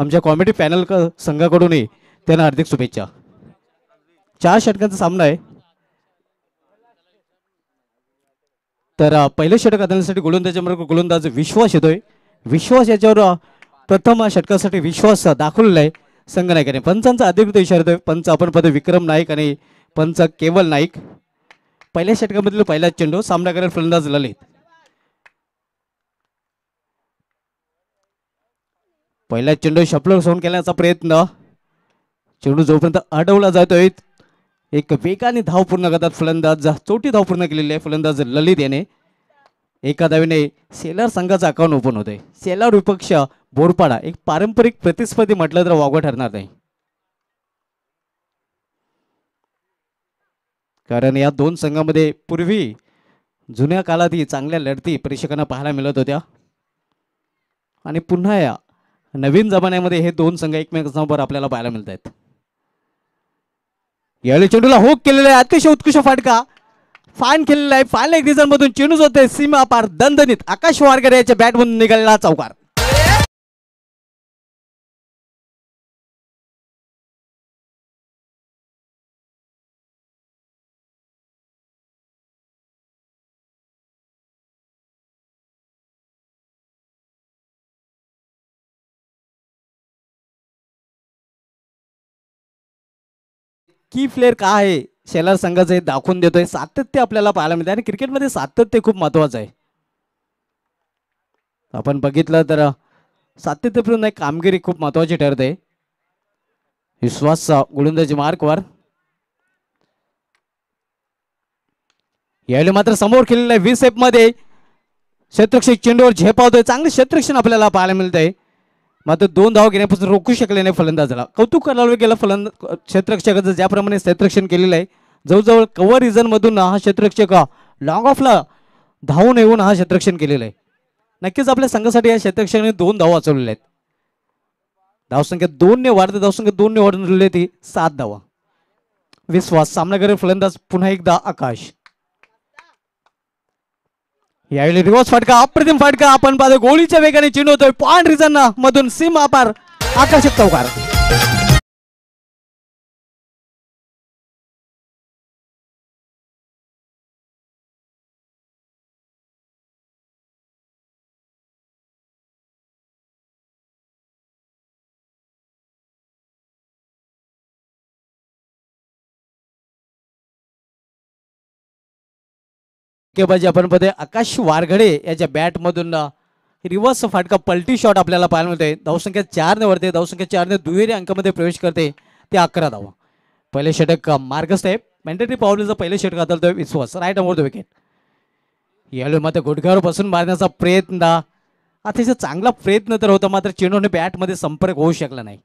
आमच्या comedy panel संघाकडूनही त्यांना हार्दिक शुभेच्छा चार षटकांचा सामना आहे तर पहिल्या षटक गोलंदाजा गोलंदाजाबरोबर गोलंदाज विश्वास येतोय विश्वास याच्यावर प्रथम षटकासाठी विश्वास दाखवलेला आहे संघ नायकाने पंचांचा अधिकृत विचार येतोय पंच आपण पद विक्रम नाईक आणि पंच केवल नाईक पहिल्या षटकामधील पहिला चेंडू सामना करणार फलंदाज ललित पहिला चेंडू शपलर सोडून केल्याचा प्रयत्न चेंडू जोपर्यंत अडवला जातोय एक वेगाने धाव पूर्ण करतात फलंदाज चोटी धाव पूर्ण केलेली आहे फलंदाज ललित याने एका दावीने सेलर संघाचं अकाउंट ओपन होतंय सेलर विपक्ष बोरपाडा एक पारंपरिक प्रतिस्पर्धी म्हटलं तर वागवा ठरणार नाही कारण या दोन संघामध्ये पूर्वी जुन्या काळातही चांगल्या लढती प्रेक्षकांना पाहायला मिळत होत्या आणि पुन्हा या नवीन जमान्यामध्ये हे दोन संघ एकमेकांसमोर आपल्याला पाहायला मिळत आहेत यावेळी चेंडूला होक केलेला आहे अतिशय उत्कृष्ट फाटका फाईन खेळलेला आहे फायनल एक मधून चेंडूच होते सीमा पार दणदणीत आकाश वारकर याच्या बॅटमधून निघालेला चौकार की प्लेअर का आहे शेलार संघाचं हे दाखवून देतोय सातत्य आपल्याला पाहायला मिळते आणि क्रिकेटमध्ये सातत्य खूप महत्वाचं आहे आपण बघितलं तर सातत्यपूर्ण एक कामगिरी खूप महत्वाची ठरते विश्वास गोलंदाजी मार्कवर यावेळी मात्र समोर खेळलेला वीस एप मध्ये क्षेत्रक्षक चेंडूवर झेपावतोय चांगले क्षेत्रक्षण आपल्याला पाहायला मिळतंय मात्र दोन धाव घेण्यापासून रोखू शकले नाही फलंदाजाला कौतुक करायला गेला फलंदाज क्षेत्ररक्षकाचं ज्याप्रमाणे क्षेत्ररक्षण केलेलं आहे जवळजवळ कव्हर रिझनमधून हा क्षेत्ररक्षक लॉंग ऑफला धावून येऊन हा क्षेत्ररक्षण केलेलं आहे नक्कीच आपल्या संघासाठी या क्षेत्ररक्षकाने दोन धाव वाचवलेले आहेत धावसंख्या दोनने वाढते धावसंख्या दोनने वाढून ती सात धावा विश्वास सामना फलंदाज पुन्हा एकदा आकाश यावेळी रिवर्स फटका अप्रतिम फटका आपण पाहतो गोळीच्या वेगाने होतोय पॉइंट रिझन मधून सीम आपार आकर्षक चौकार आपण पाहतोय आकाश वारघडे याच्या बॅटमधून रिव्हर्स फाटका पलटी शॉट आपल्याला पाहायला मिळते धावसंख्या चारने वरते धावसंख्या चारने दुहेरी अंकामध्ये प्रवेश करते ते अकरा धावा पहिले षटक मार्गस्थ आहे मॅन्डेटरी पावलेचं पहिले षटक आता Vishwas right arm over the wicket यावेळी मात्र गुडघ्यावर बसून मारण्याचा प्रयत्न अतिशय चांगला प्रयत्न तर होता मात्र चेंडूने बॅटमध्ये संपर्क होऊ शकला नाही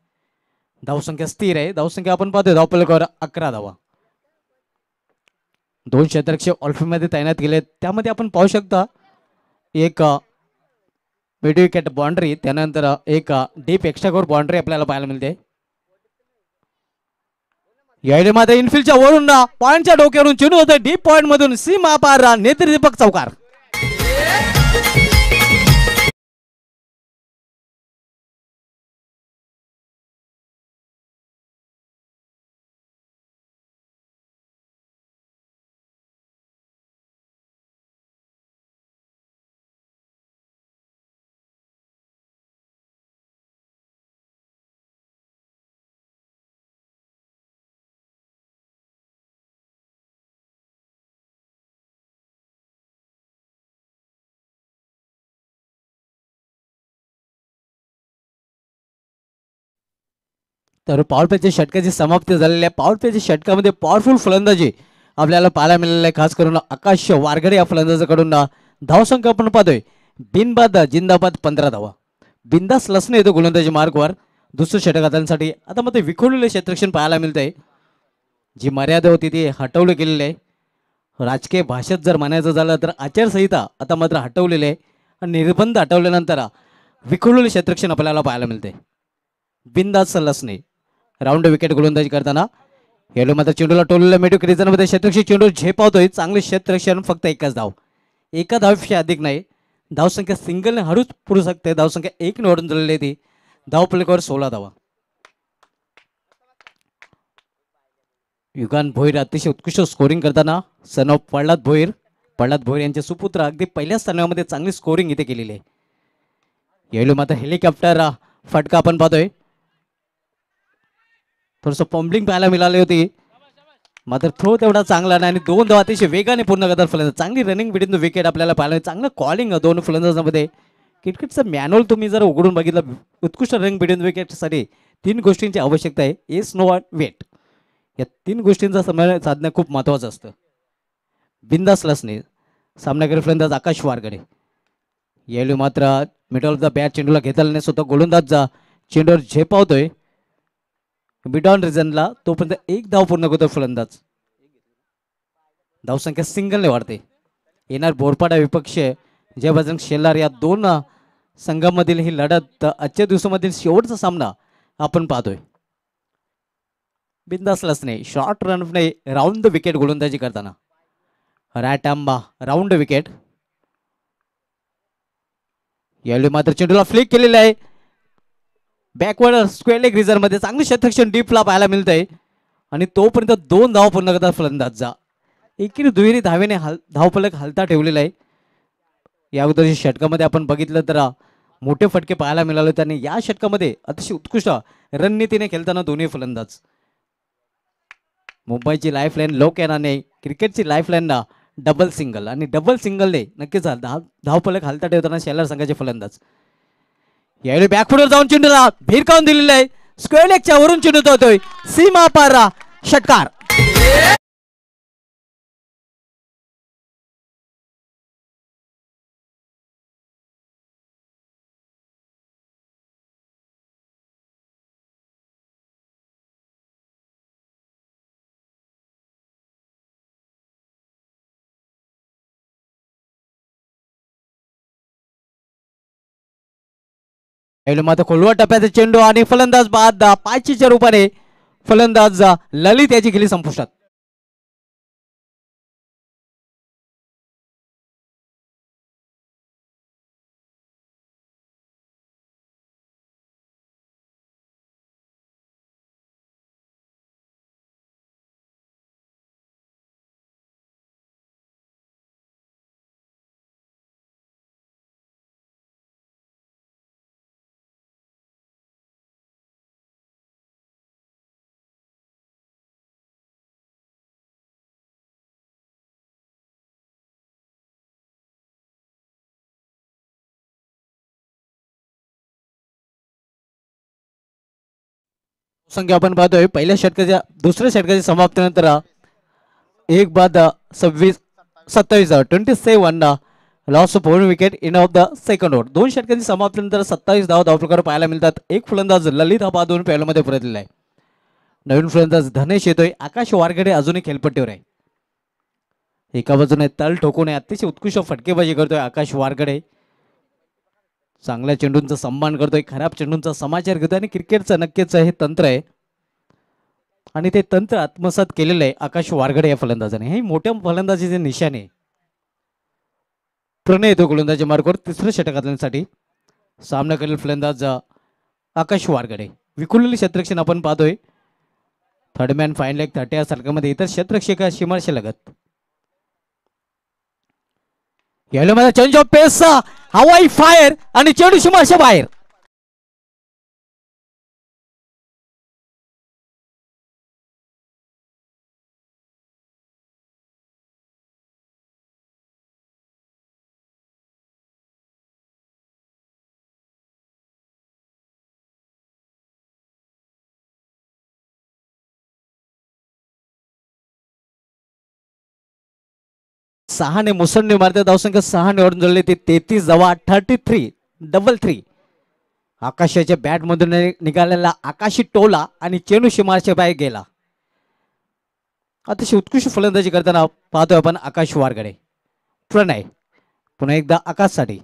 धावसंख्या स्थिर आहे धावसंख्या आपण पाहतोय धावपलकावर अकरा धावा दोन क्षेत्रक्षे ऑल्फीमध्ये तैनात केले त्यामध्ये आपण पाहू शकता एक मिड विकेट बाउंड्री त्यानंतर एक डीप एक्स्ट्रा कोर बाउंड्री आपल्याला पाहायला मिळते या यामध्ये इनफिल्डच्या वरून पॉईंटच्या डोक्यावरून चिनू होतं डीप पॉईंट मधून सी पार नेत्री दीपक चौकार तर पॉवर प्लेच्या षटकाची समाप्ती झालेली आहे पॉवर प्लेच्या षटकामध्ये पॉवरफुल फलंदाजी आपल्याला पाहायला मिळालेली आहे खास करून आकाश वारगडे या फलंदाजाकडून धावसंख्या आपण पाहतोय बिनबाद जिंदाबाद पंधरा धावा बिंदास लसणे येतो गोलंदाजी मार्गवर दुसरं आतांसाठी आता मग ते विखुरलेले क्षेत्रक्षण पाहायला मिळतं आहे जी मर्यादा होती ती हटवली गेलेली आहे राजकीय भाषेत जर म्हणायचं झालं तर आचारसंहिता आता मात्र हटवलेली आहे आणि निर्बंध हटवल्यानंतर विखुरलेले क्षेत्रक्षण आपल्याला पाहायला मिळते बिंदास लसणे राऊंड विकेट गोलंदाजी करताना येलो मात्र चेंडूला टोललेला क्रिजन मध्ये शतरक्षी चेंडू झेपावतोय चांगले क्षेत्रक्षण फक्त एकच धाव एका धावपेक्षा अधिक नाही धावसंख्या सिंगलने हळूच पुरू शकते धावसंख्या एक निवडून झालेली ती धाव पलिकावर सोळा धावा युगान भोईर अतिशय उत्कृष्ट स्कोरिंग करताना सन ऑफ प्रल्हाद भोईर प्रल्हाद भोईर यांचे सुपुत्र अगदी पहिल्याच स्थानामध्ये चांगली स्कोरिंग इथे केलेली आहे येलो मात्र हेलिकॉप्टर फटका आपण पाहतोय थोडस पॉम्बलिंग पाहायला मिळाली होती मात्र थ्रो तेवढा चांगला नाही आणि दोन धाव अतिशय वेगाने पूर्ण करतात फलंदाज चांगली रनिंग बिटवीन द विकेट आपल्याला पाहायला चांगलं कॉलिंग दोन फलंदाजामध्ये क्रिकेटचं मॅन्युअल तुम्ही जर उघडून बघितलं उत्कृष्ट रनिंग बिटवीन द विकेटसाठी तीन गोष्टींची आवश्यकता आहे ए स्नो अँड वेट या तीन गोष्टींचा समय साधणं खूप महत्त्वाचं असतं बिंदास नाही सामनाकडे फलंदाज आकाश वारकडे येलो मात्र मिडल ऑफ द बॅट चेंडूला घेतला नाही स्वतः गोलंदाज चेंडूवर झेपावतोय बिडॉन रिझनला तोपर्यंत एक धाव पूर्ण करतो फलंदाज धावसंख्या सिंगलने वाढते येणार बोरपाडा विपक्ष जय बजरंग शेलार या दोन संघामधील ही लढत आजच्या दिवसामधील शेवटचा सामना आपण पाहतोय नाही शॉर्ट रनने राऊंड द विकेट गोलंदाजी करताना रॅट आंबा राऊंड विकेट यावेळी मात्र चेंडूला फ्लिक केलेला आहे बॅकवर्ड स्क्वेअर लेग मध्ये चांगलं डीप डीपला पाहायला मिळत आहे आणि तोपर्यंत दोन धाव पूर्ण करतात जा एकीने दुहेरी धावेने हाल धावफलक हलता ठेवलेला आहे या अगोदरच्या षटकामध्ये आपण बघितलं तर मोठे फटके पाहायला मिळाले त्यांनी या षटकामध्ये अतिशय उत्कृष्ट रणनीतीने खेळताना दोन्ही फलंदाज मुंबईची लाईफ लाईन लो कॅनाने क्रिकेटची लाईफ ना डबल सिंगल आणि डबल सिंगलने नक्कीच धाव धावफलक हलता ठेवताना शेलार संघाचे फलंदाज यावेळी बॅकफुटवर जाऊन चेंडूला भिरकावून दिलेला आहे स्क्वेअर लेगच्या वरून चेंडू जातोय सीमा पारा षटकार मात खोलवा टप्प्याचा चेंडू आणि फलंदाज बाद पाचशेच्या रूपाने फलंदाज ललित याची गेली संपुष्टात संख्या आपण पाहतोय पहिल्या षटकाच्या दुसऱ्या षटकाच्या समाप्तीनंतर एक बाद सव्वीस सत्तावीस twenty seven loss of one wicket in of the second over दोन षटकांची समाप्तीनंतर सत्तावीस धाव धाव प्रकार पाहायला मिळतात एक फलंदाज ललित हा दोन पेलोमध्ये परतलेला आहे नवीन फलंदाज धनेश येतोय आकाश वारगडे अजूनही खेळपट्टीवर आहे एका बाजूने तल ठोकून अतिशय उत्कृष्ट फटकेबाजी करतोय आकाश वारगडे चांगल्या चेंडूंचा सन्मान करतोय खराब चेंडूंचा समाचार घेतोय आणि क्रिकेटचं नक्कीच हे तंत्र आहे आणि ते तंत्र आत्मसात केलेलं आहे आकाश वारगडे या फलंदाजाने हे मोठ्या फलंदाजीचे निशाने आहे प्रणय येतो गोलंदाजी मार्गवर तिसऱ्या षटकातल्यासाठी सामना करेल फलंदाज आकाश वारगडे विखुरलेली क्षेत्रक्षण आपण पाहतोय थर्डमॅन फाईन लेग थर्ट्या सारख्यामध्ये इतर क्षेत्रक्षिका शिमारशे लगत गेलो माझा चेंज ऑफ पेसचा हवाई फायर आणि चेंडू शिमाशा बाहेर सहाने मुसंडी मारते धावसंख्या सहाने ओढून जोडली ती तेहतीस जवा थर्टी थ्री डबल थ्री आकाशाच्या बॅटमधून निघालेला आकाशी टोला आणि चेंडू शिमारच्या बाहेर गेला अतिशय उत्कृष्ट फलंदाजी करताना पाहतोय आपण आकाश वारगडे प्रणय पुन्हा एकदा आकाशसाठी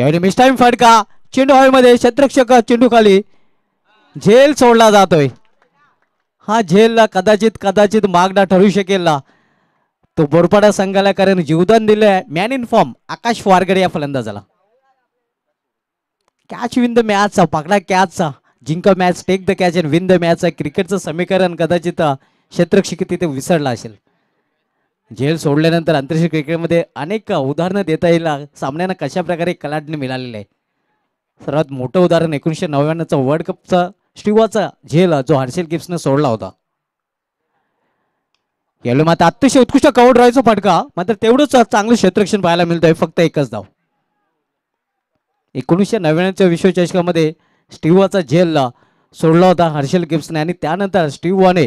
यावेळी मिस्टाईम फटका चेंडू हवेमध्ये शत्रक्षक चेंडू खाली झेल सोडला जातोय हा झेलला कदाचित कदाचित मागडा ठरू शकेल ना तो बोरपाडा संघाला कारण जीवदान आहे man in form Akash Wargade या फलंदाजाला कॅच विन द मॅचचा पकडा कॅचचा जिंक match take the catch and win the match क्रिकेटचं समीकरण कदाचित क्षेत्रक्षिक तिथे विसरला असेल जेल सोडल्यानंतर आंतरराष्ट्रीय क्रिकेटमध्ये अनेक उदाहरणं देता येईल सामन्यांना कशा प्रकारे कलाटणी मिळालेलं आहे सर्वात मोठं उदाहरण एकोणीसशे नव्याण्णवचा वर्ल्ड कपचा स्टिवाचा झेल जो हर्षेल गिप्सनं सोडला होता येलो मात्र अतिशय उत्कृष्ट कवड राहायचो फटका मात्र तेवढंच चांगलं क्षेत्रक्षण पाहायला मिळतंय फक्त एकच धाव एकोणीसशे नव्याण्णवच्या विश्वचषकामध्ये स्टीवाचा झेल सोडला होता हर्षल गिप्सने आणि त्यानंतर स्टीवाने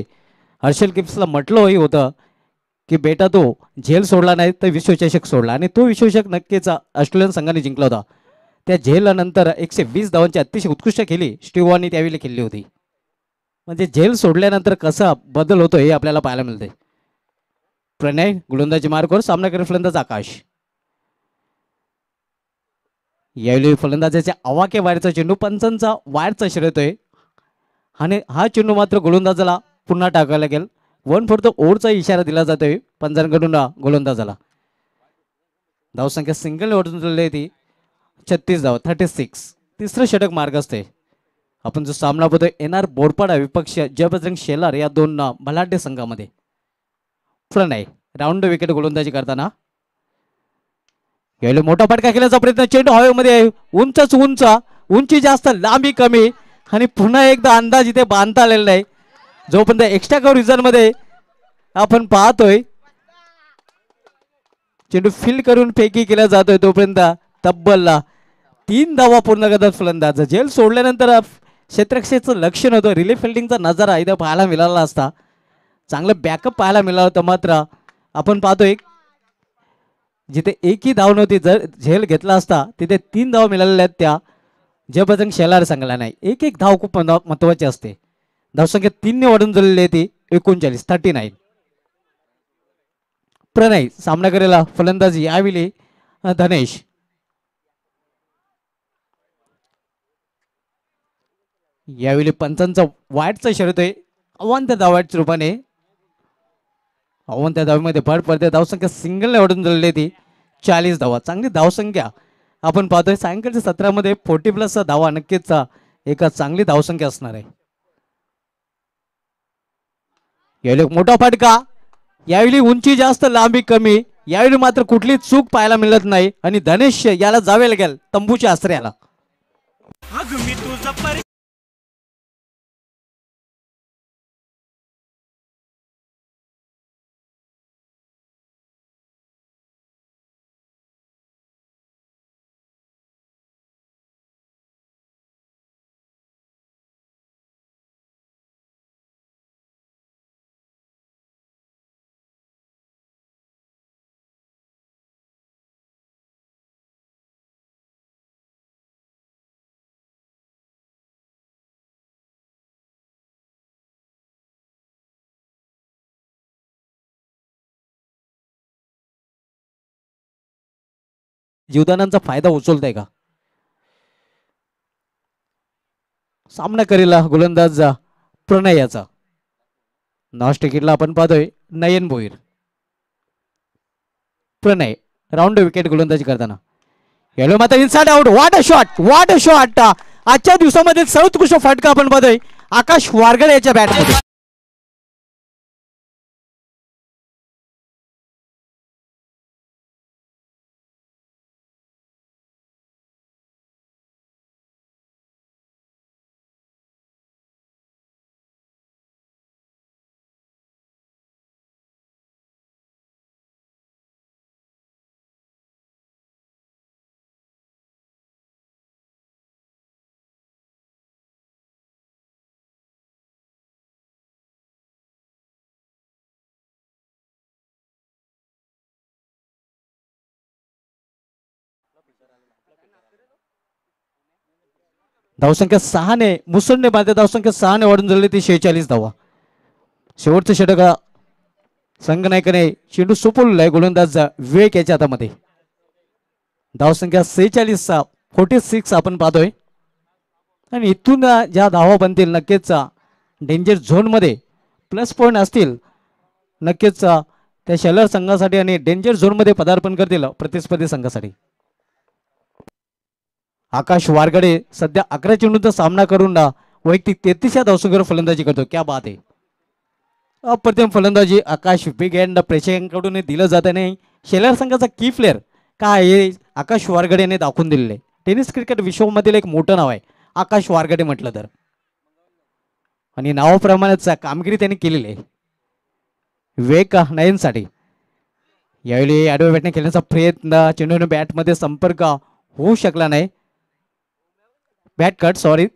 हर्षल गिप्सला म्हटलंही होतं की बेटा तो झेल सोडला नाही तर विश्वचषक सोडला आणि तो विश्वचषक नक्कीच ऑस्ट्रेलियन संघाने जिंकला होता त्या झेलनंतर एकशे वीस धावांची अतिशय उत्कृष्ट खेळी स्टीवाने त्यावेळी खेळली होती म्हणजे झेल सोडल्यानंतर कसा बदल होतो हे आपल्याला पाहायला मिळते प्रणय गोलंदाजी मार्ग सामना करे फलंदाज आकाश यावेळी फलंदाजाचे अवाके वायरचा चेंडू पंचांचा वायरचा शिरतोय आणि हा चेंडू मात्र गोलंदाजाला पुन्हा टाकावा लागेल वन द ओव्हरचा इशारा दिला जातोय पंचांकडून गोलंदाजाला धावसंख्या सिंगल ओढून ती छत्तीस धाव थर्टी सिक्स तिसरं षटक मार्ग असते आपण जो सामना बघतोय एन आर बोरपाडा विपक्ष जय बजरंग शेलार या दोन भलाढ्य संघामध्ये नाही राऊंड विकेट गोलंदाजी करताना यावेळी मोठा फटका केल्याचा प्रयत्न चेंडू हवेमध्ये उंचच उंच उंची जास्त लांबी कमी आणि पुन्हा एकदा अंदाज इथे बांधता आलेला नाही जोपर्यंत एक्स्ट्रा कव्हर रिझन मध्ये आपण पाहतोय चेंडू फील करून फेकी केला जातोय तोपर्यंत तब्बलला तीन धावा पूर्ण करतात फलंदाज जेल सोडल्यानंतर क्षेत्रक्षेचं लक्ष नव्हतं रिलीफ फिल्डिंगचा नजारा इथं पाहायला मिळाला असता चांगलं बॅकअप पाहायला मिळालं होतं मात्र आपण पाहतो एक जिथे एकही धाव नव्हती जर झेल घेतला असता तिथे तीन धाव मिळालेल्या आहेत त्या जयबजरंग शेलार संघाला नाही एक एक धाव खूप महत्वाची असते धावसंख्या तीनने वाढून झालेली आहे ती एकोणचाळीस थर्टी नाईन प्रणय सामना करायला फलंदाजी यावेळी धनेश यावेळी पंचांचा वाईटचा शर्यत आहे अवांत धावाच्या रूपाने अव्हान त्या धावेमध्ये भर पडते धावसंख्या सिंगल निवडून दिलेली ती चाळीस धावा चांगली धावसंख्या आपण पाहतोय सायंकाळच्या सत्रामध्ये फोर्टी प्लसचा धावा नक्कीच एका चांगली धावसंख्या असणार आहे यावेळी मोठा फटका यावेळी उंची जास्त लांबी कमी यावेळी मात्र कुठली चूक पाहायला मिळत नाही आणि धनेश याला जावे लागेल तंबूच्या आश्रयाला जीवदानांचा फायदा उचलताय का सामना करेला गोलंदाज प्रणयाचा नॉस टिकीटला आपण पाहतोय नयन भोईर प्रणय राऊंड विकेट गोलंदाजी करताना येलो माता इनसाइड आउट वाट अ शॉट वाट अ शॉट आजच्या दिवसामध्ये सर्वोत्कृष्ट फटका आपण पाहतोय आकाश वारगड याच्या बॅटमध्ये धावसंख्या ने मुसळने बांधते धावसंख्या ने वाढून झाली ती शेहेचाळीस धावा शेवटचं षटक संघनायकाने चेंडू सोपवलेला आहे गोलंदाज वेग याच्या हातामध्ये धावसंख्या सेहेचाळीस फोर्टी सिक्स आपण पाहतोय आणि इथून ज्या धावा बनतील नक्कीच डेंजर झोनमध्ये प्लस पॉईंट असतील नक्कीच त्या शलर संघासाठी आणि डेंजर झोनमध्ये पदार्पण करतील प्रतिस्पर्धी संघासाठी आकाश वारगडे सध्या अकरा चेंडूंचा सामना करून वैयक्तिक तेहतीस या धावसंख्येवर फलंदाजी करतो क्या बात आहे अप्रतिम फलंदाजी आकाश बिग हँड प्रेक्षकांकडून दिलं जात नाही शेलार संघाचा की प्लेअर काय हे आकाश वारगडेने दाखवून दिलेले टेनिस क्रिकेट विश्वमधील एक मोठं नाव आहे आकाश वारगडे म्हटलं तर आणि नावाप्रमाणेच कामगिरी त्यांनी केलेली आहे वेग नयनसाठी यावेळी ॲडव्या खेळण्याचा प्रयत्न चेंडूने बॅटमध्ये संपर्क होऊ शकला नाही bat cut sorry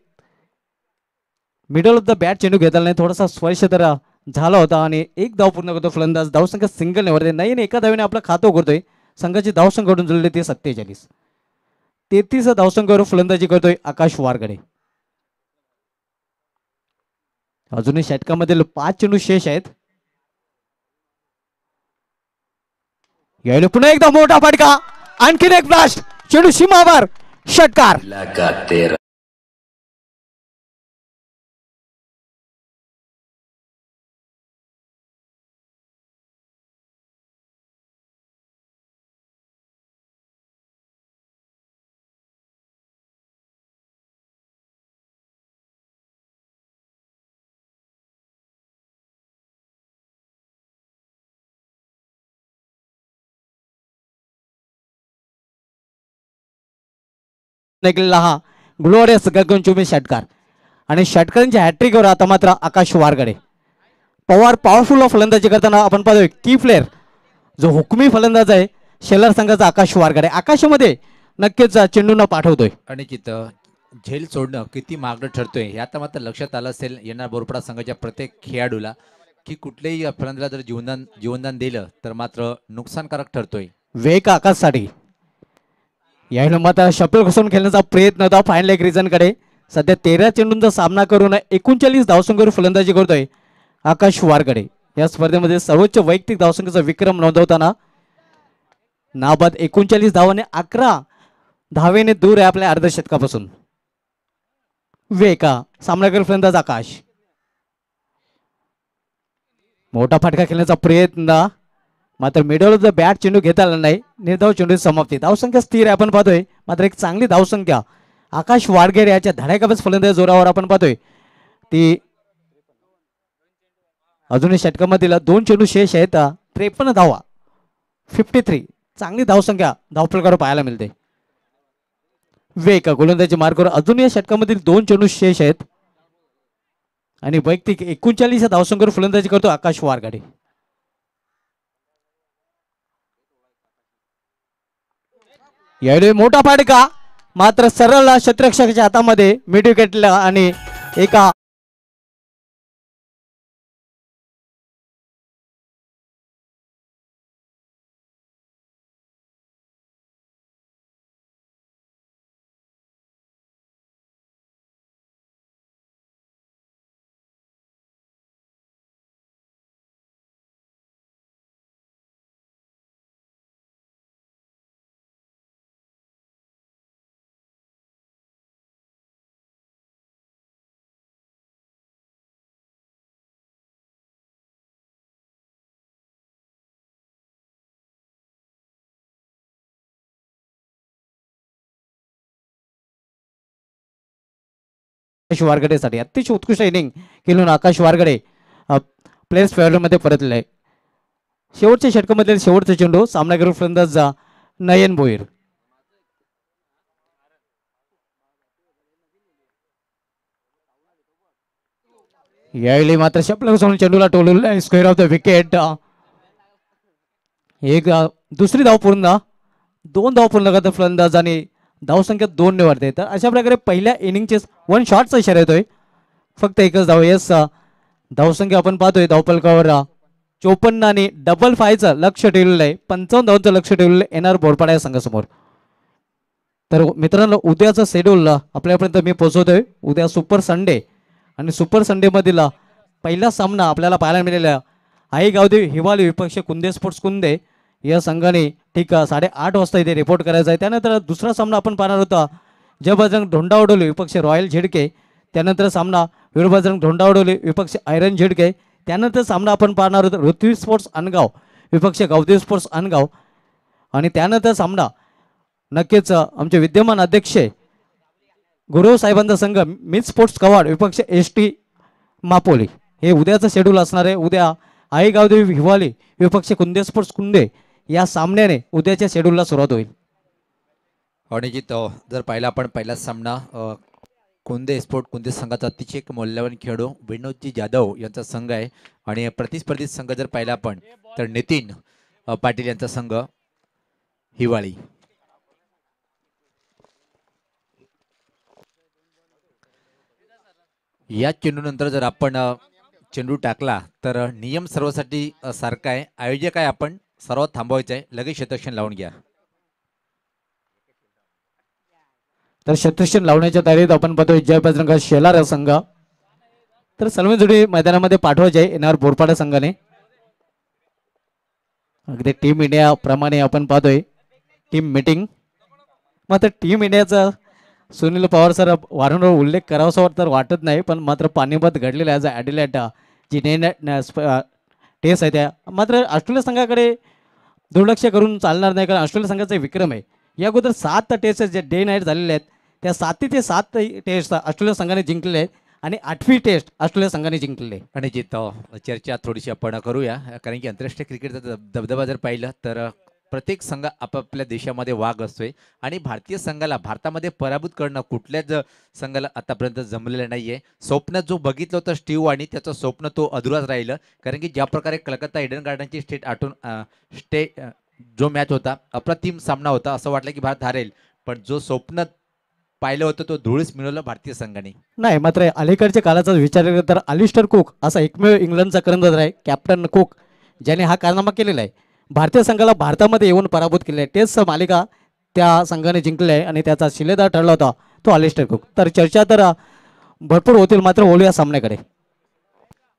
middle of the bat चेंडू घेताना नाही थोडासा स्पर्श तर झाला होता आणि एक धाव पूर्ण करतो फलंदाज धावसंख्या सिंगल वरते नाही एका धावेने आपला खातो करतोय संघाची धावसंघडून जुळले ते सत्तेचाळीस तेहतीस धावसंघावर फलंदाजी करतोय आकाश वारगडे अजूनही षटकामधील पाच चेंडू शेष आहेत यायला पुन्हा एकदा मोठा फटका आणखीन एक ब्लास्ट चेडू सीमावर षटकार केलेला हा ग्लोरियस गगनचुंबी षटकार आणि षटकारांच्या हॅट्रिकवर आता मात्र आकाश वारगडे पवार पॉवरफुल ऑफ फलंदाजी करताना आपण पाहतोय की प्लेअर जो हुकमी फलंदाज आहे शेलर संघाचा आकाश वारगडे आकाशामध्ये नक्कीच चेंडूंना पाठवतोय अनिकित झेल सोडणं किती मागणं ठरतोय हे आता मात्र लक्षात आलं असेल येणार बोरपडा संघाच्या प्रत्येक खेळाडूला की कुठल्याही फलंदाला जर जीवनदान जीवनदान दिलं तर मात्र नुकसानकारक ठरतोय वेग आकाशसाठी या मात्र शपिल घुसून खेळण्याचा प्रयत्न होता फायनल एक कडे सध्या तेरा चेंडूंचा सामना करून एकोणचाळीस धावसंख्येवर फलंदाजी करतोय आकाश वारकडे या स्पर्धेमध्ये सर्वोच्च वैयक्तिक धावसंख्येचा विक्रम नोंदवताना नाबाद एकोणचाळीस धावाने अकरा धावेने दूर आहे आपल्या अर्धशतकापासून वेका सामनाकर फलंदाज आकाश मोठा फटका खेळण्याचा प्रयत्न मात्र द बॅट चेंडू घेता आला नाही निर्धाव चेंडू समाप्ती धावसंख्या स्थिर आहे आपण पाहतोय मात्र एक चांगली धावसंख्या आकाश वाडगेर याच्या धडाकाबस फलंदाज जोरावर आपण पाहतोय ती अजूनही षटकामधील दोन चेंडू शेष आहेत त्रेपन्न धावा फिफ्टी थ्री चांगली धावसंख्या धावफलकावर पाहायला मिळते वेग गोलंदाजी मार्गावर अजून या षटकामधील दोन चेंडू शेष आहेत आणि वैयक्तिक एकोणचाळीस या धावसंख्येवर फलंदाजी करतो आकाश वारगाडी यावेळी मोठा फाटका मात्र सरळ क्षेत्ररक्षकाच्या हातामध्ये मिड विकेटला आणि एका आकाश वारगडेसाठी अतिशय उत्कृष्ट इनिंग खेळून आकाश वारगडे प्लेयर्स फेवरमध्ये परतले शेवटच्या षटकामधील शेवटचे चेंडू सामनागीर फलंदाज नयन बोईर यावेळी मात्र शपलक सोडून चेंडूला टोलवलं स्क्वेअर ऑफ द विकेट एक दुसरी धाव पूर्ण दोन धाव पूर्ण करतात फलंदाज आणि धावसंख्या दोन ने तर तर अशा प्रकारे पहिल्या इनिंगचे वन शॉटचा इशारा येतोय फक्त एकच धाव येस धावसंख्या आपण पाहतोय धावपलकावर चोपन्न आणि डबल फायचं लक्ष ठेवलेलं आहे पंचावन्न धावचं लक्ष ठेवलेलं येणार बोरपाडा या संघासमोर तर मित्रांनो उद्याचं शेड्यूल आपल्यापर्यंत मी पोहोचवतोय उद्या सुपर संडे आणि सुपर संडेमधील पहिला सामना आपल्याला पाहायला मिळालेला आई गावदेव हिवाळी विपक्ष कुंदे स्पोर्ट्स कुंदे या संघाने ठीक साडेआठ वाजता इथे रिपोर्ट करायचा आहे त्यानंतर दुसरा सामना आपण पाहणार होता बजरंग धोंडावडोले विपक्ष रॉयल झिडके त्यानंतर सामना बजरंग धोंडावडोले विपक्ष आयरन झिडके त्यानंतर सामना आपण पाहणार होता पृथ्वी स्पोर्ट्स अनगाव विपक्ष गावदेव स्पोर्ट्स अनगाव आणि त्यानंतर सामना नक्कीच आमचे विद्यमान अध्यक्ष गुरव साहेबांचा संघ मिन स्पोर्ट्स कवाड विपक्ष एस टी मापोली हे उद्याचं शेड्यूल असणार आहे उद्या आई गावदेवी हिवाली विपक्ष कुंदे स्पोर्ट्स कुंदे या सामन्याने उद्याच्या शेड्यूलला सुरुवात होईल अणिजित जर पाहिला आपण पहिला सामना कुंदे स्पोर्ट कुंदे संघाचा अतिशय मौल्यवान खेळाडू विनोदजी जाधव यांचा संघ आहे आणि प्रतिस्पर्धी संघ जर पाहिला आपण तर नितीन पाटील यांचा संघ हिवाळी या चेंडूनंतर जर आपण चेंडू टाकला तर नियम सर्वसाठी सारखा आहे आयोजक आहे आपण सर्वात थांबवायचं आहे लगेच शतक्षण लावून घ्या तर शतक्षण लावण्याच्या तयारीत आपण पाहतोय जय बजरंग शेलार संघ तर सर्व जोडी मैदानामध्ये पाठवायचे आहे येणार बोरपाडा संघाने अगदी टीम इंडिया प्रमाणे आपण पाहतोय टीम मीटिंग मात्र टीम इंडियाचा सुनील पवार सर वारंवार उल्लेख करावासा तर वाटत नाही पण मात्र पाणीपत घडलेला आहे ॲडिलेटा जी ने टेस्ट आहे त्या मात्र ऑस्ट्रेलिया संघाकडे दुर्लक्ष करून चालणार नाही कारण ऑस्ट्रेलिया संघाचा विक्रम आहे या अगोदर सात टेस्ट जे डे नाईट झालेले आहेत त्या साती ते सात टेस्ट ऑस्ट्रेलिया संघाने जिंकलेले आहेत आणि आठवी टेस्ट ऑस्ट्रेलिया संघाने आहे आणि जिथं चर्चा थोडीशी आपण करूया कारण की आंतरराष्ट्रीय क्रिकेटचा दबदबा जर पाहिला तर प्रत्येक संघ आपापल्या देशामध्ये वाघ असतोय आणि भारतीय संघाला भारतामध्ये पराभूत करणं कुठल्याच संघाला आतापर्यंत जमलेलं नाहीये स्वप्न जो बघितलं होतं स्टीव आणि त्याचं स्वप्न तो अधुराच राहिलं कारण की ज्या प्रकारे कलकत्ता इडन गार्डनची स्टेट आठवून स्टे जो मॅच होता अप्रतिम सामना होता असं वाटलं की भारत हारेल पण जो स्वप्न पाहिलं होतं तो धुळीस मिळवलं भारतीय संघाने नाही मात्र अलीकडच्या काळाचा विचार केला तर अलिस्टर कुक असा एकमेव इंग्लंडचा करंदाज आहे कॅप्टन कुक ज्याने हा कारनामा केलेला आहे भारतीय संघाला भारतामध्ये येऊन पराभूत केले टेस्ट मालिका त्या संघाने जिंकले आणि त्याचा शिलेदार ठरला होता तो अलिस्टर कुक तर चर्चा तर भरपूर होतील मात्र ओलू या सामन्याकडे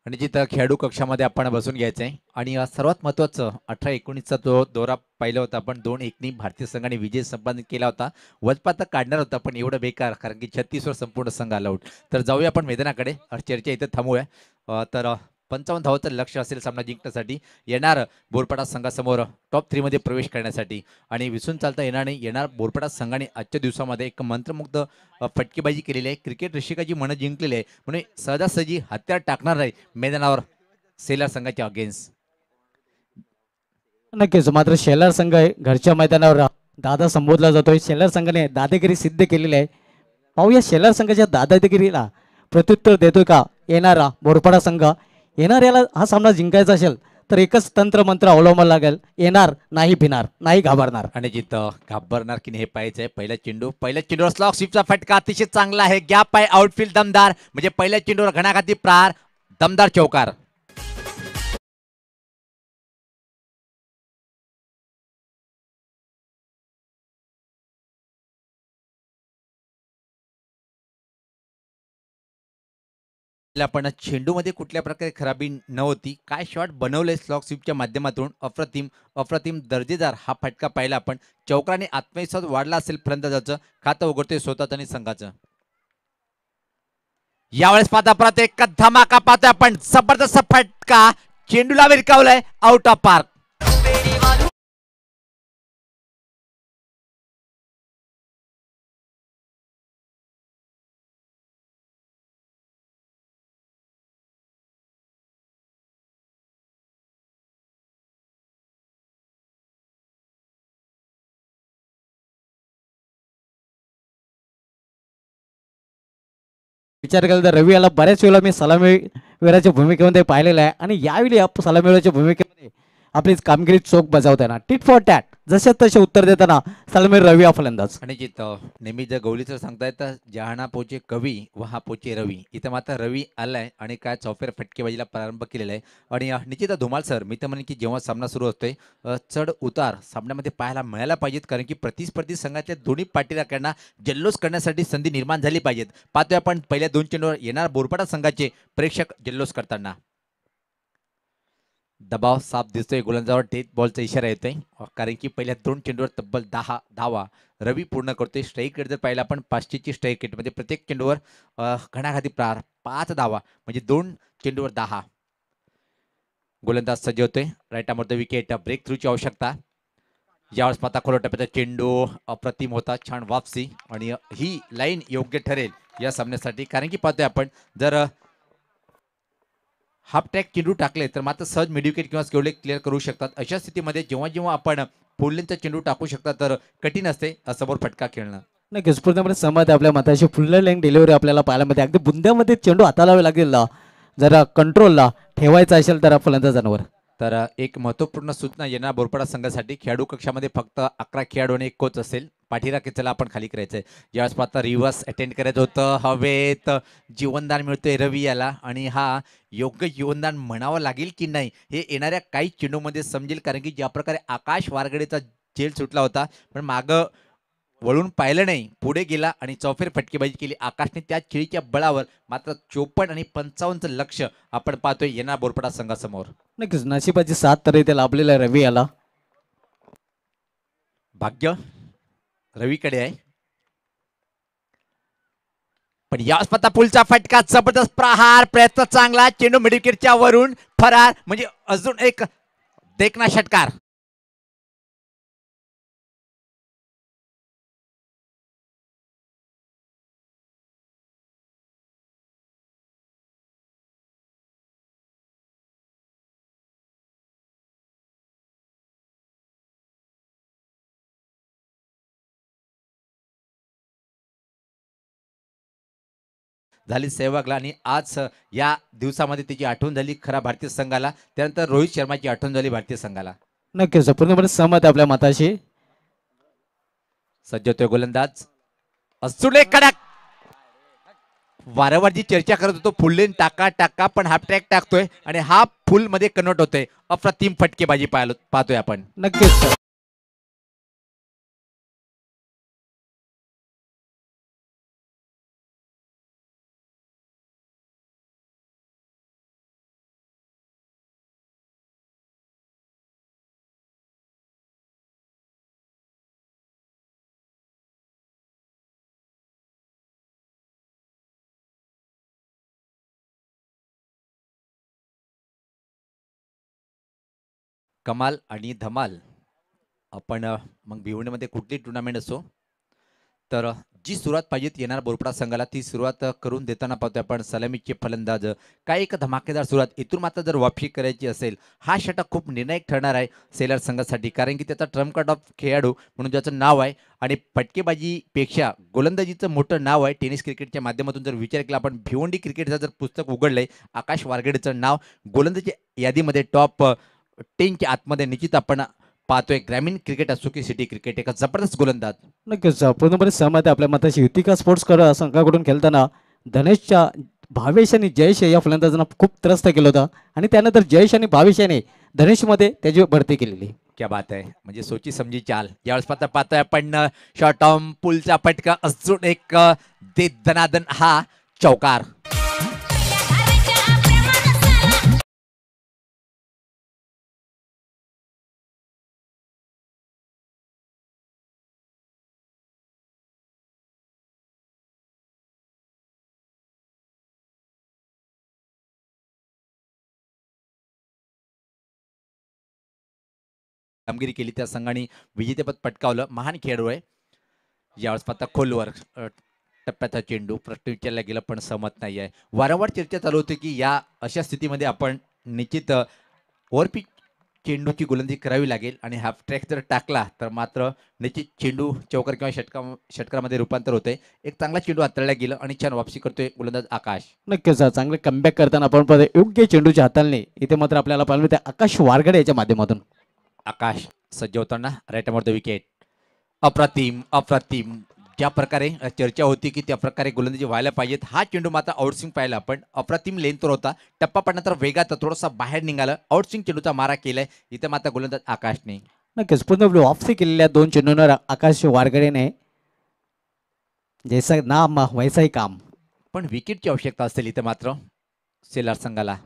आणि जिथं खेळाडू कक्षामध्ये आपण बसून घ्यायचं आहे आणि सर्वात महत्त्वाचं अठरा एकोणीसचा जो दौरा पाहिला होता आपण दोन एकनी भारतीय संघाने विजय संपादन केला होता वजपात काढणार होता पण एवढं बेकार कारण की छत्तीसवर संपूर्ण संघ आला आउट तर जाऊया आपण मैदानाकडे चर्चा इथं थांबूया तर पंचावन्न धावाचं लक्ष असेल सामना जिंकण्यासाठी येणार बोरपाटा संघासमोर टॉप थ्रीमध्ये प्रवेश करण्यासाठी आणि विसून चालता येणार नाही येणार बोरपाटा संघाने आजच्या दिवसामध्ये एक मंत्रमुग्ध फटकेबाजी केलेली आहे क्रिकेट रसिकाची मनं जिंकलेली आहे म्हणून सहजासहजी हत्यार टाकणार आहे मैदानावर सेलर संघाच्या अगेन्स्ट नक्कीच मात्र शेलार संघ घरच्या मैदानावर दादा संबोधला जातोय शेलर संघाने दादागिरी सिद्ध केलेली आहे पाहूया शेलार संघाच्या दादागिरीला प्रत्युत्तर देतोय का येणारा बोरपाडा संघ येणार याला हा सामना जिंकायचा असेल तर एकच तंत्र मंत्र अवलंबावं लागेल येणार नाही भिनार नाही घाबरणार आणि जिथं घाबरणार की नाही हे पाहिजे पहिला चेंडू पहिल्या चेंडूवर स्लॉक स्वीपचा फटका अतिशय चांगला आहे गॅप आहे आउटफील्ड दमदार म्हणजे पहिल्या चेंडूवर घणाघाती प्रार दमदार चौकार पण चेंडूमध्ये कुठल्या प्रकारे खराबी नव्हती काय शॉट बनवले स्लॉग स्वीपच्या माध्यमातून अप्रतिम अप्रतिम दर्जेदार हा फटका पाहिला आपण चौकराने आत्मविश्वास वाढला असेल फलंदाजाचं खातं उघडते स्वतःचं आणि संघाचं यावेळेस पाहता परत एक धमाका पाहतोय आपण जबरदस्त फटका चेंडूला विरकावलाय आउट ऑफ पार्क विचार केला तर रवी याला बऱ्याच वेळा मी सलामीवीराच्या भूमिकेमध्ये पाहिलेलं आहे आणि यावेळी सलामीराच्या सलामीवीराच्या भूमिकेमध्ये आपली कामगिरी चोख बजावताना टिट फॉर टॅट जसे तसे उत्तर देताना सलमीर रवी हा फलंदाज आणि जित नेहमी जर गवलीचं सांगताय तर जहाना पोचे कवी व हा पोचे रवी इथं मात्र रवी आलाय आणि काय चौफेर फटकेबाजीला प्रारंभ केलेला आहे आणि निश्चित धुमाल सर मी तर म्हणेन की जेव्हा सामना सुरू असतोय चढ उतार सामन्यामध्ये पाहायला मिळायला पाहिजेत कारण की प्रतिस्पर्धी संघातल्या दोन्ही पाठीराख्यांना जल्लोष करण्यासाठी संधी निर्माण झाली पाहिजेत पाहतोय आपण पहिल्या दोन चेंडूवर येणार बोरपाटा संघाचे प्रेक्षक जल्लोष करताना दबाव साफ दिसतोय गोलंदाजावर डेथ बॉलचा इशारा येतोय कारण की पहिल्या दोन चेंडूवर तब्बल दहा धावा रवी पूर्ण करतोय स्ट्राईक रेट जर पाहिला आपण पाचशेची स्ट्राईक म्हणजे प्रत्येक चेंडूवर घणाघाती प्रार पाच धावा म्हणजे दोन चेंडूवर दहा गोलंदाज सजवतोय द विकेट ब्रेक थ्रूची आवश्यकता यावेळेस माता खोलो टप्प्याचा चेंडू अप्रतिम होता छान वापसी आणि ही लाईन योग्य ठरेल या सामन्यासाठी कारण की पाहतोय आपण जर हाफ टॅक चेंडू टाकले तर मात्र सहज मिडविकेट किंवा स्केवले क्लिअर करू शकतात अशा स्थितीमध्ये जेव्हा जेव्हा आपण फुल्लेंचा चेंडू टाकू शकता तर कठीण असते समोर फटका खेळणं नक्कीच पूर्णपणे सहमत आपल्या मताशी फुल्लर लेंग डिलिव्हरी आपल्याला पाहायला मिळते अगदी बुंद्यामध्ये चेंडू हातालावे लागेल जरा कंट्रोलला ठेवायचा असेल तर फुलांचा जनावर तर एक महत्वपूर्ण सूचना येणार बोरपाडा संघासाठी खेळाडू कक्षामध्ये फक्त अकरा खेळाडू आणि एक कोच असेल पाठीरा चला आपण खाली करायचं आहे ज्यावेळेस आता रिव्हर्स अटेंड करायचं होतं हवेत जीवनदान मिळतोय रवी याला आणि हा योग्य जीवनदान म्हणावं लागेल की नाही हे येणाऱ्या काही चेंडूमध्ये समजेल कारण की ज्या प्रकारे आकाश वारगडेचा जेल सुटला होता पण मागं वळून पाहिलं नाही पुढे गेला आणि चौफेर फटकेबाजी केली आकाशने त्या खेळीच्या बळावर मात्र चोपन्न आणि पंचावन्नचं लक्ष आपण पाहतोय येणार बोरपडा संघासमोर नक्कीच नशिबाची सात तर इथे लाभलेला रवी याला भाग्य रवीकडे आहे पण या पत्ता पुलचा फटका जबरदस्त प्रहार प्रयत्न चांगला चेंडू मिडविकेटच्या वरून फरार म्हणजे अजून एक देखना षटकार झाली सेहवागला आणि आज या दिवसामध्ये त्याची आठवण झाली खरा भारतीय संघाला त्यानंतर रोहित शर्माची आठवण झाली भारतीय संघाला नक्कीच पूर्णपणे सहमत आपल्या मताशी सज्ज होतोय गोलंदाज असुडे कडक वारंवार जी चर्चा करत होतो फुल लेन टाका टाका पण हाफ ट्रॅक टाकतोय आणि हा फुल मध्ये कन्वर्ट होतोय अप्रतिम फटकेबाजी पाहतोय आपण नक्कीच कमाल आणि धमाल आपण मग भिवणीमध्ये कुठली टुर्नामेंट असो तर जी सुरुवात पाहिजे येणार बोरपडा संघाला ती सुरुवात करून देताना पाहतो आपण सलामीचे फलंदाज काय एक धमाकेदार सुरुवात इथून मात्र जर वापशी करायची असेल हा षटक खूप निर्णायक ठरणार आहे सेलर संघासाठी कारण की त्याचा ट्रम्प कट ऑफ खेळाडू म्हणून ज्याचं नाव आहे आणि फटकेबाजीपेक्षा गोलंदाजीचं मोठं नाव आहे टेनिस क्रिकेटच्या माध्यमातून जर विचार केला आपण भिवंडी क्रिकेटचं जर पुस्तक उघडलं आहे आकाश वारगेडचं नाव गोलंदाजी यादीमध्ये टॉप टीमच्या आतमध्ये निश्चित आपण पाहतोय ग्रामीण क्रिकेट असो की सिटी क्रिकेट एका जबरदस्त गोलंदाज नक्कीच पूर्णपणे सहमत आहे आपल्या मताशी युतिका स्पोर्ट्स कर संघाकडून खेळताना धनेशच्या भावेश आणि जयेश या फलंदाजांना खूप त्रस्त केलं होतं आणि त्यानंतर जयेश आणि भावेश याने धनेशमध्ये त्याची भरती केलेली क्या बात आहे म्हणजे सोची समजी चाल यावेळेस पाहता पाहतोय आपण शॉर्ट टर्म पुलचा पटका अजून एक दे दनादन हा चौकार कामगिरी केली त्या संघाने विजेतेपद पटकावलं महान खेळाडू आहे यावेळेस पाहता खोलवर टप्प्याचा चेंडू प्रश्न विचारला गेला पण सहमत नाही आहे वारंवार चर्चा चालू होती की या अशा स्थितीमध्ये आपण निश्चित ओव्हरपीच चेंडूची गोलंदी करावी लागेल आणि हाफ ट्रॅक जर टाकला तर मात्र निश्चित चेंडू चौकर किंवा षटका षटकामध्ये रूपांतर होते एक चांगला चेंडू हाताळला गेला आणि छान वापसी करतोय गोलंदाज आकाश नक्कीच चांगले कमबॅक करताना आपण योग्य चेंडूच्या हाताळणे इथे मात्र आपल्याला पाहिलं आकाश वारगडे याच्या माध्यमातून आकाश सज्ज होताना राईट द विकेट अप्रतिम अप्रतिम ज्या प्रकारे चर्चा होती की त्या प्रकारे गोलंदाजी व्हायला पाहिजेत हा चेंडू मात्र आउटसिंग पाहिला पण अप्रतिम लेनतोर होता टप्पा पडल्यानंतर वेगात थोडासा बाहेर निघाला आउटसिंग चेंडूचा मारा केलाय इथे मात्र गोलंदाज आकाशने नक्कीच पूर्ण वापसी केलेल्या दोन चेंडूंवर आकाश वारगडेने जैसा नाम वैसाही काम पण विकेटची आवश्यकता असेल इथे मात्र सेलार संघाला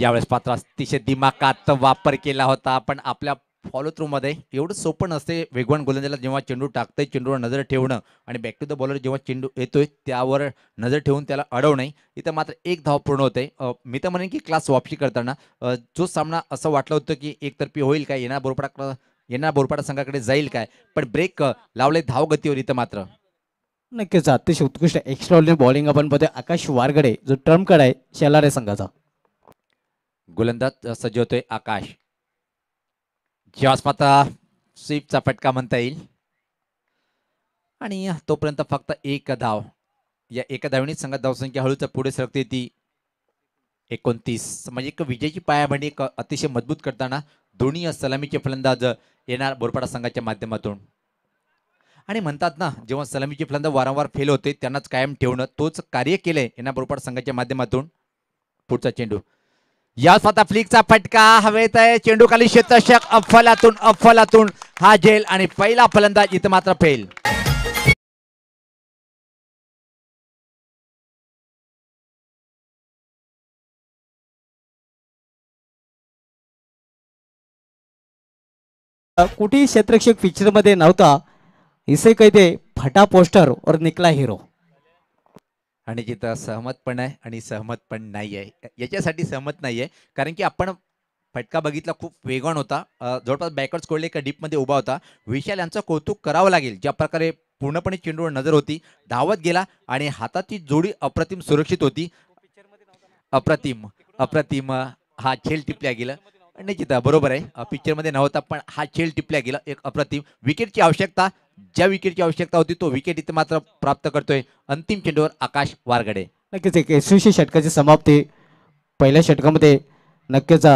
यावेळेस पात्र अतिशय दिमाकात वापर केला होता पण आपल्या फॉलो थ्रूमध्ये एवढं सोपं नसते वेगवान गोलंदाजाला जेव्हा चेंडू टाकतंय चेंडूवर नजर ठेवणं आणि बॅक टू द बॉलर जेव्हा चेंडू येतोय त्यावर नजर ठेवून त्याला अडवणे इथं मात्र एक धाव पूर्ण होते मी तर म्हणेन की क्लास वापसी करताना जो सामना असं वाटलं होतं की एकतर्फी होईल काय येणार बोरपाडा येणार बोरपाडा संघाकडे जाईल काय पण ब्रेक लावले धाव गतीवर इथं मात्र नक्कीच अतिशय उत्कृष्ट एक्स्ट्रा बॉलिंग आपण बघतोय आकाश वारगडे जो टर्म आहे शेलारे संघाचा गोलंदाज सजवतोय आकाश जीवास्माता स्वीपचा फटका म्हणता येईल आणि तोपर्यंत फक्त एक धाव या एका धावणी संघात धावसंख्या हळूच पुढे सरकते ती एकोणतीस म्हणजे एक विजयाची पायाभरणी अतिशय मजबूत करताना दोन्ही सलामीचे फलंदाज येणार बोरपाडा संघाच्या माध्यमातून आणि म्हणतात ना जेव्हा सलामीचे फलंदाज वारंवार फेल होते त्यांनाच कायम ठेवणं तोच कार्य केलंय येणार बोरपाडा संघाच्या माध्यमातून पुढचा चेंडू या स्वतः फ्लिकचा फटका हवेत आहे चेंडूखाली क्षेत्रक्षक अफलातून अफलातून हा जेल आणि पहिला फलंदाज इथं मात्र फेल कुठेही क्षेत्रक्षक मध्ये नव्हता इसे कैदे फटा पोस्टर और निकला हिरो आणि जिथं सहमत पण आहे आणि सहमत पण नाही आहे याच्यासाठी सहमत नाही आहे कारण की आपण फटका बघितला खूप वेगवान होता जवळपास बॅकवर्ड कोडले एका डीपमध्ये उभा होता विशाल यांचं कौतुक करावं लागेल ज्या प्रकारे पूर्णपणे चेंडूवर नजर होती धावत गेला आणि हाताची जोडी अप्रतिम सुरक्षित होती अप्रतिम अप्रतिम हा छेल टिपल्या गेला निश्चित बरोबर आहे पिक्चरमध्ये नव्हता पण हा छेल टिपल्या गेला एक अप्रतिम विकेटची आवश्यकता ज्या विकेटची आवश्यकता होती तो विकेट इथे मात्र प्राप्त करतोय अंतिम चेंडूवर आकाश वारगडे नक्कीच एक यशस्वी षटकाची समाप्ती पहिल्या षटकामध्ये नक्कीच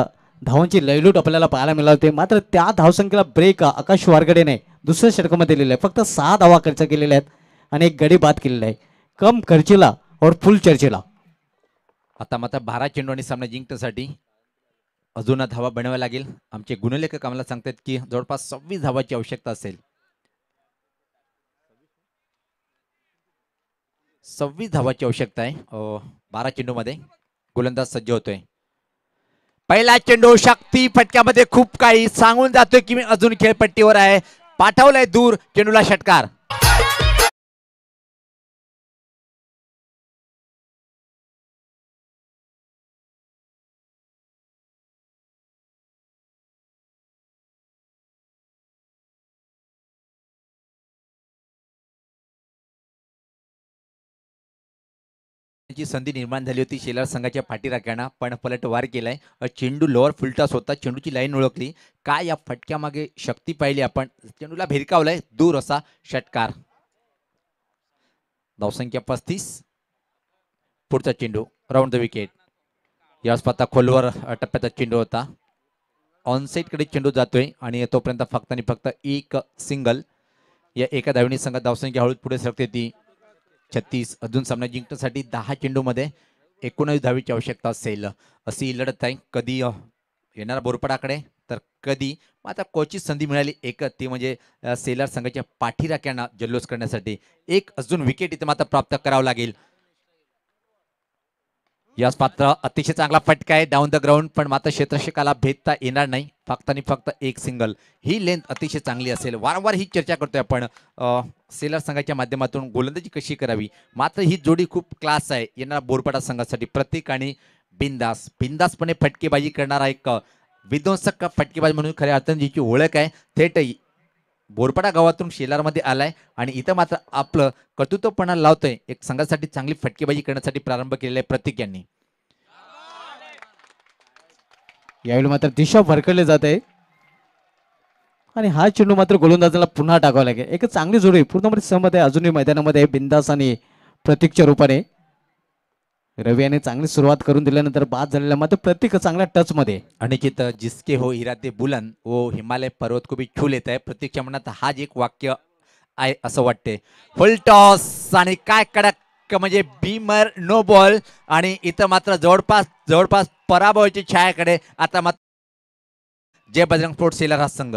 धावांची लयलूट आपल्याला पाहायला मिळाली होती मात्र त्या धावसंख्येला ब्रेक आकाश वारगडेने दुसऱ्या षटकामध्ये दिलेला आहे फक्त सहा धावा खर्च केलेल्या आहेत आणि एक गडी बाद केलेला आहे कम खर्चेला और फुल चर्चेला आता मात्र बारा चेंडू आणि सामना जिंकण्यासाठी अजून धावा बनवायला लागेल आमचे गुणलेखक आम्हाला सांगतात की जवळपास सव्वीस धावाची आवश्यकता असेल सव्वीस धावाची आवश्यकता आहे बारा चेंडूमध्ये गोलंदाज सज्ज होतोय पहिला चेंडू शक्ती फटक्यामध्ये खूप काही सांगून जातोय की मी अजून खेळपट्टीवर आहे पाठवलंय दूर चेंडूला षटकार संधी निर्माण झाली होती शेलार संघाच्या पाठीराख्यानं पण वार केलाय चेंडू लोअर फुलटास होता चेंडूची लाईन ओळखली काय या फटक्यामागे शक्ती पाहिली आपण चेंडूला भिरकावलाय दूर असा षटकार धावसंख्या पस्तीस पुढचा चेंडू राऊंड द विकेट या खोलवर टप्प्याचा चेंडू होता कडे चेंडू जातोय आणि तोपर्यंत फक्त आणि फक्त एक सिंगल या एका धावणी संघात धावसंख्या हळूच पुढे सरकते ती छत्तीस अजून सामना जिंकण्यासाठी दहा चेंडूमध्ये एकोणावीस धावीची आवश्यकता असेल अशी लढत आहे कधी येणार बोरपडाकडे तर कधी मग आता कोची संधी मिळाली एक ती म्हणजे सेलर संघाच्या पाठीराख्यांना जल्लोष करण्यासाठी एक अजून विकेट इथे मात्र प्राप्त करावं लागेल यास मात्र अतिशय चांगला फटका आहे डाऊन द ग्राउंड पण मात्र क्षेत्रशिकाला भेदता येणार नाही फक्त आणि फक्त एक सिंगल ही लेंथ अतिशय चांगली असेल वारंवार ही चर्चा करतोय आपण सेलर संघाच्या माध्यमातून गोलंदाजी कशी करावी मात्र ही जोडी खूप क्लास आहे येणारा बोरपाटा संघासाठी प्रतीक आणि बिंदास बिंदासपणे फटकेबाजी करणारा एक विध्वंसक फटकेबाजी म्हणून खऱ्या अर्थानं जीची ओळख आहे थेटही बोरपाडा गावातून शेलारमध्ये आलाय आणि इथं मात्र आपलं कर्तृत्वपणा लावतोय एक संघासाठी चांगली फटकेबाजी करण्यासाठी प्रारंभ केलेला आहे प्रतीक यांनी यावेळी मात्र दिशा भरकडले जात आहे आणि हा चेंडू मात्र गोलंदाजाला पुन्हा टाकावा लागेल एक चांगली जोडी पूर्णपणे सहमत आहे अजूनही मैदानामध्ये बिंदास आणि प्रतीकच्या रूपाने रवी याने चांगली सुरुवात करून दिल्यानंतर बाद झालेला मात्र प्रतीक चांगल्या मध्ये अनिकित जिसके हो इरादे बुलंद वो हिमालय पर्वत को भी येत आहे प्रतीकच्या मनात हाच एक वाक्य आहे असं वाटते फुलटॉस आणि काय कडक म्हणजे बीमर नो बॉल आणि इथं मात्र जवळपास जवळपास पराभवाचे छायाकडे आता मात्र जय बजरंग स्पोर्ट्स सेलर हा संघ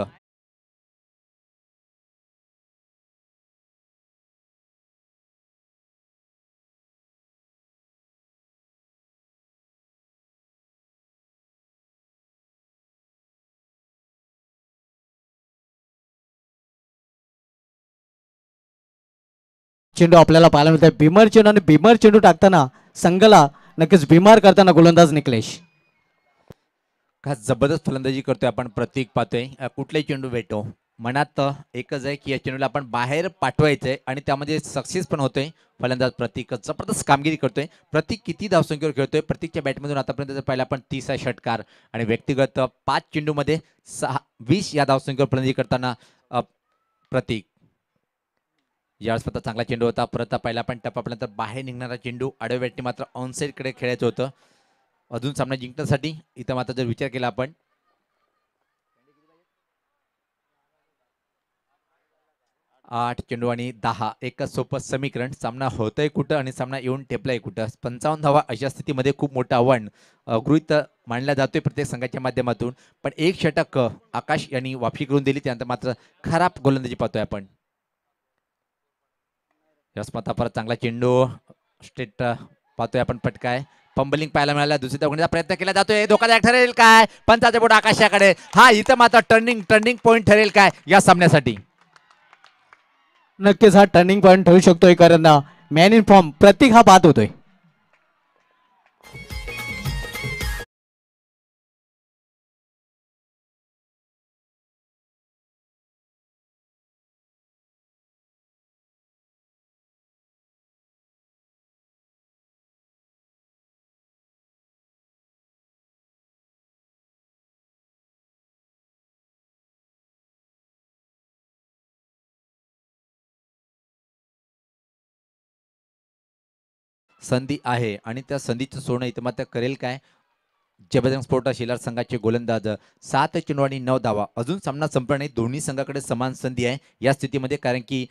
चेंडू आपल्याला पाहायला मिळतोय भीमर चेंडू आणि भीमर चेंडू टाकताना संघाला नक्कीच बीमार करताना गोलंदाज निकलेश का जबरदस्त फलंदाजी करतोय आपण प्रतीक पाहतोय कुठले चेंडू भेटो मनात एकच आहे की या चेंडूला आपण बाहेर पाठवायचंय आणि त्यामध्ये सक्सेस पण होतोय फलंदाज प्रतीक जबरदस्त कामगिरी करतोय प्रतीक किती धावसंख्येवर खेळतोय प्रतीकच्या बॅटमधून आतापर्यंत पहिला पण आपण तीस आहे षटकार आणि व्यक्तिगत पाच चेंडूमध्ये सहा वीस या धावसंख्येवर फलंदाजी करताना प्रतीक यावेळेस फक्त चांगला चेंडू होता परत पहिला पण टप्पापर्यंत बाहेर निघणारा चेंडू आडव्या बॅटने मात्र ऑनसाईडकडे खेळायचं होतं अजून सामना जिंकण्यासाठी इथं मात्र जर विचार केला आपण आठ चेंडू आणि दहा एकच सोपं समीकरण सामना होतंय कुठं आणि सामना येऊन ठेपलाय कुठं पंचावन्न धावा अशा स्थितीमध्ये खूप मोठं आव्हान गृहित मांडला जातोय प्रत्येक संघाच्या माध्यमातून पण एक षटक आकाश यांनी वापशी करून दिली त्यानंतर मात्र खराब गोलंदाजी पाहतोय आपण यशमता परत चांगला चेंडू स्टेट पाहतोय आपण पटकाय पंबलिंग पाहायला मिळाला दुसरी दोघांचा प्रयत्न केला जातोय धोकादायक ठरेल काय पंचाचे बोट आकाशाकडे हा इथं मात्र टर्निंग टर्निंग पॉईंट ठरेल काय या सामन्यासाठी नक्कीच हा टर्निंग पॉईंट ठरू शकतोय कारण मॅन इन फॉर्म प्रतीक हा पाहत होतोय संधी आहे आणि त्या संधीचं सोनं इथं मात्र करेल काय जबरदंग स्फोटा शेलार संघाचे गोलंदाज सात चेंडू आणि नऊ धावा अजून सामना संपला दोन्ही संघाकडे समान संधी आहे या स्थितीमध्ये कारण की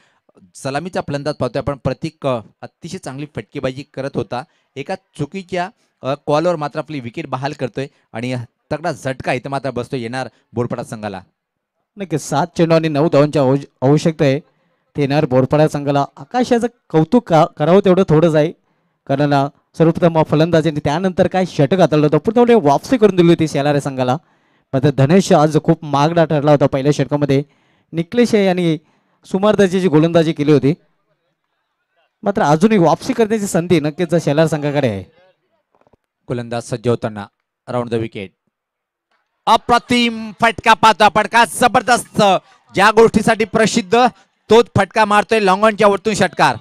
सलामीचा फलंदाज पाहतोय आपण प्रतीक अतिशय चांगली फटकेबाजी करत होता एका चुकीच्या कॉलवर मात्र आपली विकेट बहाल करतोय आणि तगडा झटका इथं मात्र बसतो येणार बोरपाडा संघाला नक्की सात चेंडू आणि नऊ धावांची आवश्यकता आहे ते येणार बोरपाडा संघाला आकाशाचं कौतुक करावं तेवढं थोडंच आहे कारण सर्वप्रथम फलंदाजाने त्यानंतर काय षटक हातळलं होतं पूर्ण वापसी करून दिली होती शेलारे संघाला मात्र धनेश आज खूप मागडा ठरला होता पहिल्या षटकामध्ये निकलेश यांनी सुमार गोलंदाजी केली होती मात्र अजूनही वापसी करण्याची संधी नक्कीच शेलार संघाकडे आहे गोलंदाज सज्ज होताना राऊंड द विकेट अप्रतिम फटका आपण फटका जबरदस्त ज्या गोष्टीसाठी प्रसिद्ध तोच फटका मारतोय लॉंगॉनच्या वरतून षटकार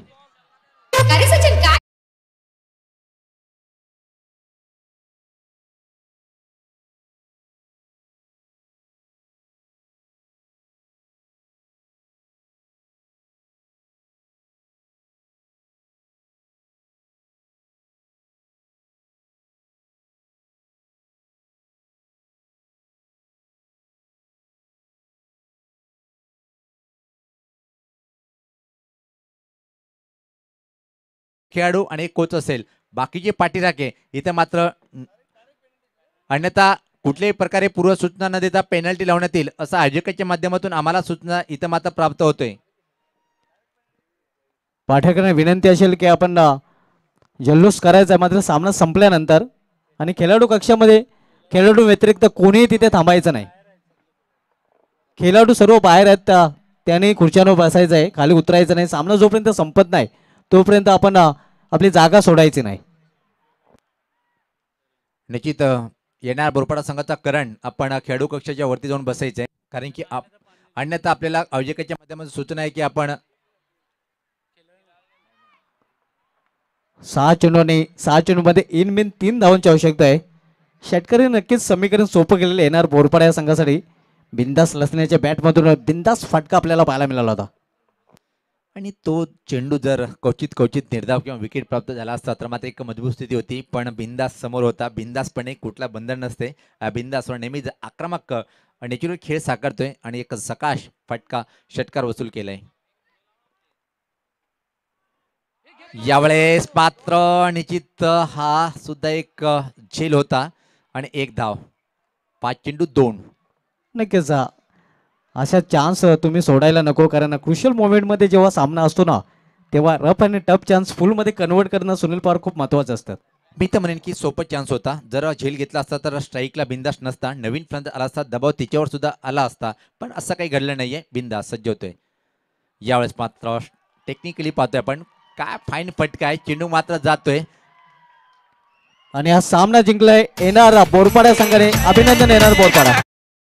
खेळाडू आणि कोच असेल बाकीचे पाठीराखे इथे मात्र अन्यथा कुठल्याही प्रकारे पूर्वसूचना न देता पेनल्टी लावण्यात येईल असं आयोजकाच्या माध्यमातून आम्हाला सूचना इथं मात्र प्राप्त होतोय पाठकांना विनंती असेल की आपण जल्लोष करायचा मात्र सामना संपल्यानंतर आणि खेळाडू कक्षामध्ये खेळाडू व्यतिरिक्त कोणीही तिथे थांबायचं नाही खेळाडू सर्व बाहेर आहेत त्याने खुर्च्यांवर बसायचं आहे खाली उतरायचं नाही सामना जोपर्यंत संपत नाही तोपर्यंत आपण आपली जागा सोडायची नाही निश्चित येणार बोरपाडा संघाचा करण आपण खेळाडू कक्षाच्या वरती जाऊन बसायचं आहे कारण की अन्यथा आपल्याला अवजेकाच्या माध्यमातून सूचना आहे की आपण सहा चेंडूने सहा मध्ये इन मिन तीन धावांची आवश्यकता आहे शेतकरी नक्कीच समीकरण सोपं केलेलं येणार बोरपाडा या संघासाठी बिंदास लसण्याच्या बॅटमधून बिंदास फटका आपल्याला पाहायला मिळाला होता आणि तो चेंडू जर क्वचित क्वचित निर्धाव किंवा विकेट प्राप्त झाला असता तर मात्र एक मजबूत स्थिती होती पण बिंदास समोर होता बिंदासपणे कुठला बंधन नसते बिंदासवर नेहमीच आक्रमक नेचुरल खेळ साकारतोय आणि एक सकाश फटका षटकार वसूल केलाय यावेळेस पात्र निश्चित हा सुद्धा एक झेल होता आणि एक धाव पाच चेंडू दोन नक्कीच अशा चान्स तुम्ही सोडायला नको कारण क्रुशियल मोमेंटमध्ये जेव्हा सामना असतो ना तेव्हा रफ आणि टफ चान्स फुलमध्ये कन्वर्ट करणं सुनील पवार खूप महत्त्वाचं असतात मी तर म्हणेन की सोपं चान्स होता जर झेल घेतला असता तर स्ट्राईकला बिंदास नसता नवीन फ्रंट आला असता दबाव तिच्यावर सुद्धा आला असता पण असं काही घडलं नाही आहे बिंदास सज्ज होतोय यावेळेस मात्र टेक्निकली पाहतोय आपण काय फाईन फटका आहे चेंडू मात्र जातोय आणि हा सामना जिंकलाय येणार बोरपाड्या संघाने अभिनंदन येणार बोरपाडा